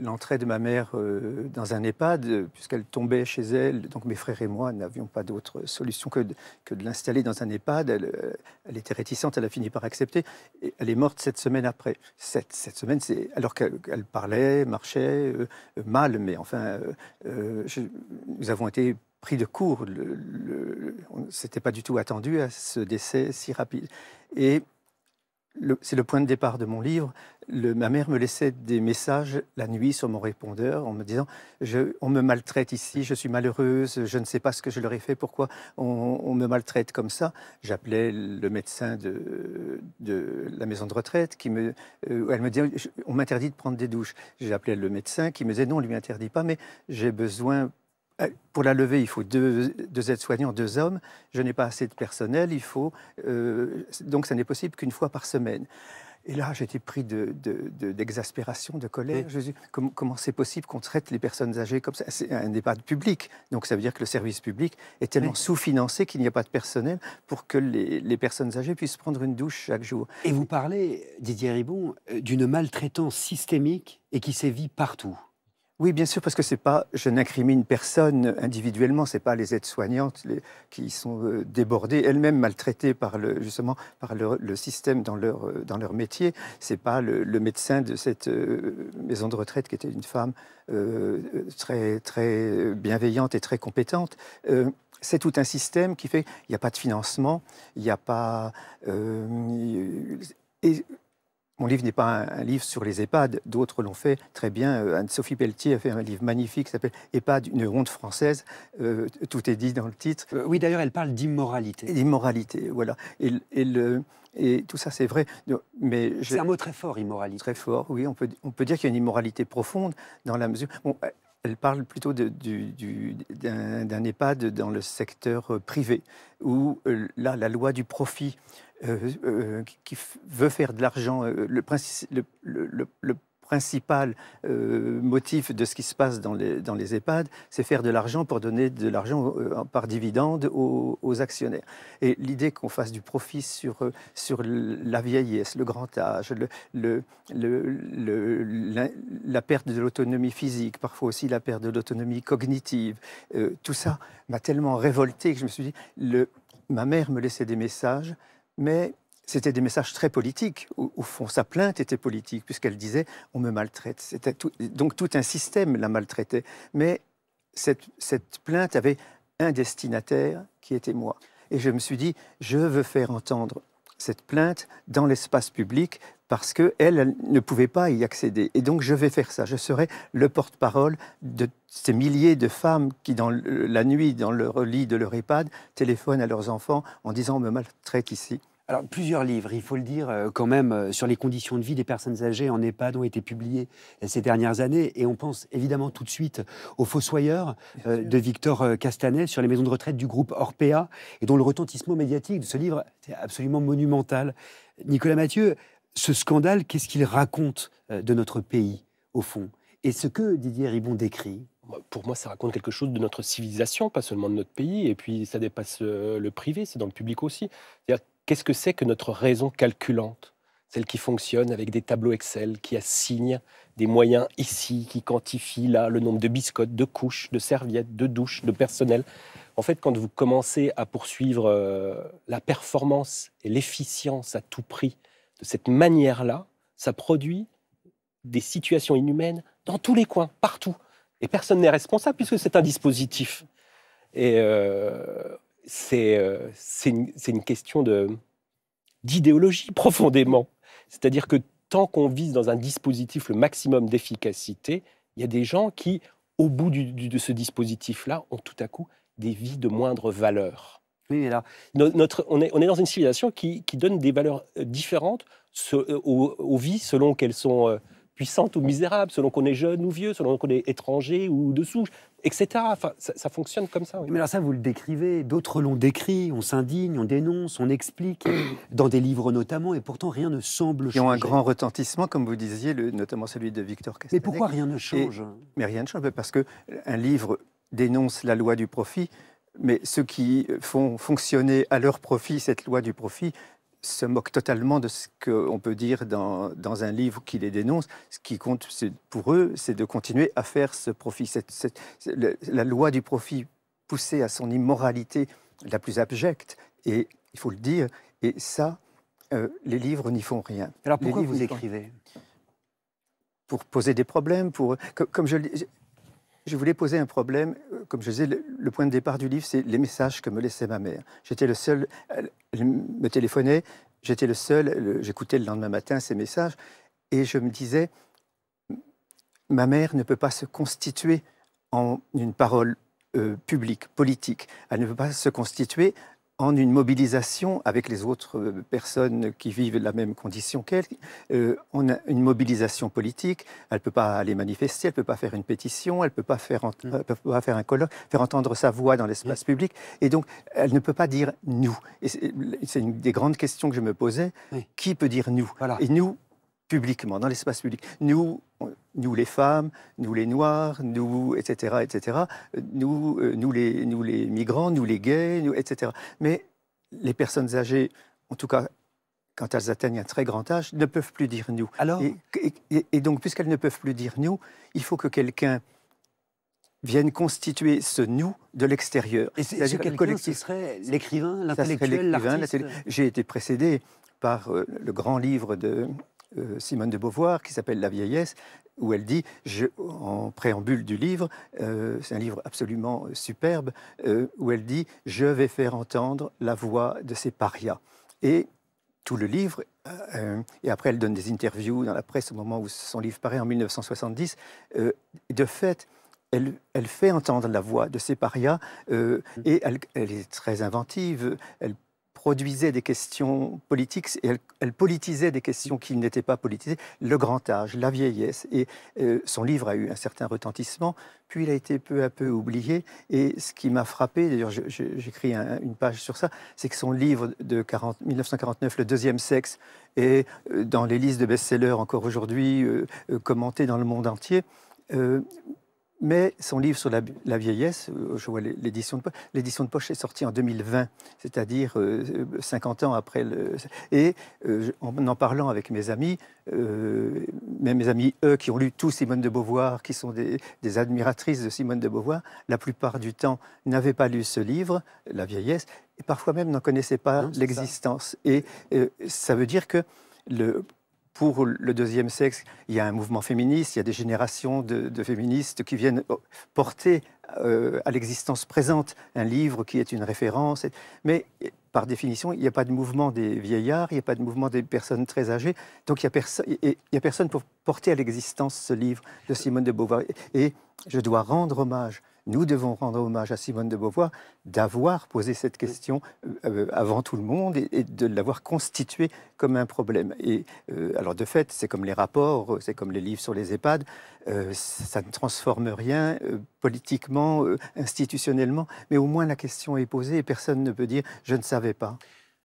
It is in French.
l'entrée de ma mère euh, dans un EHPAD, puisqu'elle tombait chez elle. Donc mes frères et moi n'avions pas d'autre solution que de, que de l'installer dans un EHPAD. Elle, euh, était réticente, elle a fini par accepter. Et elle est morte cette semaine après. cette semaine c'est alors qu'elle parlait, marchait euh, mal, mais enfin, nous avons été pris de court. Le, ne C'était pas du tout attendu à ce décès si rapide. Et c'est le point de départ de mon livre, ma mère me laissait des messages la nuit sur mon répondeur en me disant On me maltraite ici, je suis malheureuse, je ne sais pas ce que je leur ai fait, pourquoi on, me maltraite comme ça. J'appelais le médecin de, la maison de retraite qui me. Euh, elle me disait On m'interdit de prendre des douches. J'ai appelé le médecin qui me disait Non, on ne lui interdit pas, mais j'ai besoin euh, pour la lever, il faut deux, aides-soignants, deux hommes. Je n'ai pas assez de personnel. Il faut euh, donc, ça n'est possible qu'une fois par semaine. Et là, j'étais pris d'exaspération, de, colère. comment c'est possible qu'on traite les personnes âgées comme ça C'est un débat public. Donc ça veut dire que le service public est tellement sous-financé qu'il n'y a pas de personnel pour que les, les, personnes âgées puissent prendre une douche chaque jour. Et vous parlez, Didier Ribon, euh, d'une maltraitance systémique et qui sévit partout. Oui, bien sûr, parce que c'est pas, je n'incrimine personne individuellement, c'est pas les aides-soignantes qui sont euh, débordées, elles-mêmes maltraitées par le, justement par le, système dans leur, euh, dans leur métier, c'est pas le, médecin de cette euh, maison de retraite qui était une femme très, très bienveillante et très compétente. c'est tout un système qui fait qu'il n'y a pas de financement, il n'y a pas... et mon livre n'est pas un, livre sur les EHPAD, d'autres l'ont fait très bien. Euh, Anne-Sophie Pelletier a fait un livre magnifique qui s'appelle EHPAD, une honte française. Euh, tout est dit dans le titre. Euh, oui, d'ailleurs, elle parle d'immoralité. D'immoralité, voilà. Et, tout ça, c'est vrai. Mais C'est un mot très fort, immoralité. Très fort, oui. On peut, dire qu'il y a une immoralité profonde dans la mesure. elle parle plutôt d'un du, EHPAD dans le secteur privé, où là, la loi du profit, euh, euh, euh, qui veut faire de l'argent, le, principal motif de ce qui se passe dans les, dans les EHPAD, c'est faire de l'argent pour donner de l'argent par dividende aux, actionnaires. Et l'idée qu'on fasse du profit sur, sur la vieillesse, le grand âge, le, la, la, perte de l'autonomie physique, parfois aussi la perte de l'autonomie cognitive, tout ça m'a tellement révolté que je me suis dit, ma mère me laissait des messages mais c'était des messages très politiques. Au, fond, sa plainte était politique, puisqu'elle disait on me maltraite. donc tout un système la maltraitait. Mais cette plainte avait un destinataire qui était moi. Et je me suis dit, je veux faire entendre cette plainte dans l'espace public, parce qu'elle ne pouvait pas y accéder. Et donc je vais faire ça, je serai le porte-parole de ces milliers de femmes qui, dans la nuit, dans leur lit de leur EHPAD, téléphonent à leurs enfants en disant on me maltraite ici. Alors, plusieurs livres, il faut le dire euh, quand même, euh, sur les conditions de vie des personnes âgées en EHPAD ont été publiés euh, ces dernières années. Et on pense évidemment tout de suite aux Fossoyeurs de Victor Castanet sur les maisons de retraite du groupe Orpea et dont le retentissement médiatique de ce livre est absolument monumental. Nicolas Mathieu, ce scandale, qu'est-ce qu'il raconte euh, de notre pays, au fond Et ce que Didier Ribon décrit bah, pour moi, ça raconte quelque chose de notre civilisation, pas seulement de notre pays. Et puis, ça dépasse euh, le privé, c'est dans le public aussi. qu'est-ce que c'est que notre raison calculante Celle qui fonctionne avec des tableaux Excel, qui assigne des moyens ici, qui quantifie là le nombre de biscottes, de couches, de serviettes, de douches, de personnel. En fait, quand vous commencez à poursuivre euh, la performance et l'efficience à tout prix, de cette manière-là, ça produit des situations inhumaines dans tous les coins, partout. Et personne n'est responsable puisque c'est un dispositif. Et euh, euh, c'est une, question d'idéologie profondément. C'est-à-dire que tant qu'on vise dans un dispositif le maximum d'efficacité, il y a des gens qui, au bout de ce dispositif-là, ont tout à coup des vies de moindre valeur. Oui, là notre, on, est, dans une civilisation qui, donne des valeurs euh, différentes euh, aux, vies selon qu'elles sont euh, puissantes ou misérables, selon qu'on est jeune ou vieux, selon qu'on est étranger ou de souche, etc. Enfin, ça, fonctionne comme ça. Mais là, ça, vous le décrivez, d'autres l'ont décrit, on s'indigne, on dénonce, on explique, dans des livres notamment, et pourtant rien ne semble changer. Ils ont un grand retentissement, comme vous disiez, le, notamment celui de Victor Castanet. Mais pourquoi rien ne change Mais rien ne change, parce qu'un livre dénonce la loi du profit mais ceux qui font fonctionner à leur profit cette loi du profit se moquent totalement de ce qu'on peut dire dans, dans, un livre qui les dénonce. Ce qui compte pour eux, c'est de continuer à faire ce profit. la loi du profit poussée à son immoralité la plus abjecte, et il faut le dire, et ça, euh, les livres n'y font rien. Alors pourquoi vous écrivez Pour poser des problèmes, pour... Comme, je je voulais poser un problème. Euh, comme je disais, le, point de départ du livre, c'est les messages que me laissait ma mère. J'étais le seul, elle, me téléphonait, j'étais le seul, j'écoutais le lendemain matin ces messages, et je me disais, ma mère ne peut pas se constituer en une parole euh, publique, politique. Elle ne peut pas se constituer en une mobilisation avec les autres euh, personnes qui vivent la même condition qu'elle. Euh, on a une mobilisation politique. Elle ne peut pas aller manifester, elle ne peut pas faire une pétition, elle ne mm. peut pas faire, un colloque, faire entendre sa voix dans l'espace mm. public. Et donc, elle ne peut pas dire nous. C'est une des grandes questions que je me posais. Qui peut dire nous Et nous, publiquement, dans l'espace public. Nous, nous les femmes, nous les noirs, nous, etc., etc., nous, euh, nous, les, nous les migrants, nous les gays, nous, etc. Mais les personnes âgées, en tout cas quand elles atteignent un très grand âge, ne peuvent plus dire nous. Alors et, donc, puisqu'elles ne peuvent plus dire nous, il faut que quelqu'un vienne constituer ce nous de l'extérieur. Et c'est ce quelqu'un, ce serait l'écrivain, l'intellectuel, l'artiste J'ai été précédé par euh, le grand livre de euh, Simone de Beauvoir qui s'appelle La vieillesse, où elle dit, je, en préambule du livre, euh, c'est un livre absolument superbe, euh, où elle dit, je vais faire entendre la voix de ces parias. Et tout le livre, et après elle donne des interviews dans la presse au moment où son livre paraît en 1970, de fait, elle, fait entendre la voix de ces parias mmh. et elle, est très inventive produisait des questions politiques et elle, politisait des questions qui n'étaient pas politisées, le grand âge, la vieillesse. Et euh, son livre a eu un certain retentissement, puis il a été peu à peu oublié. Et ce qui m'a frappé, d'ailleurs j'écris une page sur ça, c'est que son livre de 1949, Le deuxième sexe, est euh, dans les listes de best-sellers encore aujourd'hui, euh, commenté dans le monde entier. Mais son livre sur la, vieillesse, euh, je vois l'édition de, poche, l'édition de poche est sortie en 2020, c'est-à-dire 50 euh, euh, ans après le. Et en en parlant avec mes amis, euh, mes amis, eux, qui ont lu tout Simone de Beauvoir, qui sont des, admiratrices de Simone de Beauvoir, la plupart du temps n'avaient pas lu ce livre, La vieillesse, et parfois même n'en connaissaient pas l'existence. Et ça veut dire que le pour le deuxième sexe, il y a un mouvement féministe, il y a des générations de, féministes qui viennent euh, porter euh, à l'existence présente un livre qui est une référence. Mais par définition, il n'y a pas de mouvement des vieillards, il n'y a pas de mouvement des personnes très âgées. Donc il n'y a, personne pour porter à l'existence ce livre de Simone de Beauvoir. Et je dois rendre hommage nous devons rendre hommage à Simone de Beauvoir d'avoir posé cette question euh, euh, avant tout le monde et, de l'avoir constituée comme un problème. Et euh, alors de fait, c'est comme les rapports, c'est comme les livres sur les EHPAD, ça ne transforme rien politiquement, institutionnellement, mais au moins la question est posée et personne ne peut dire je ne savais pas.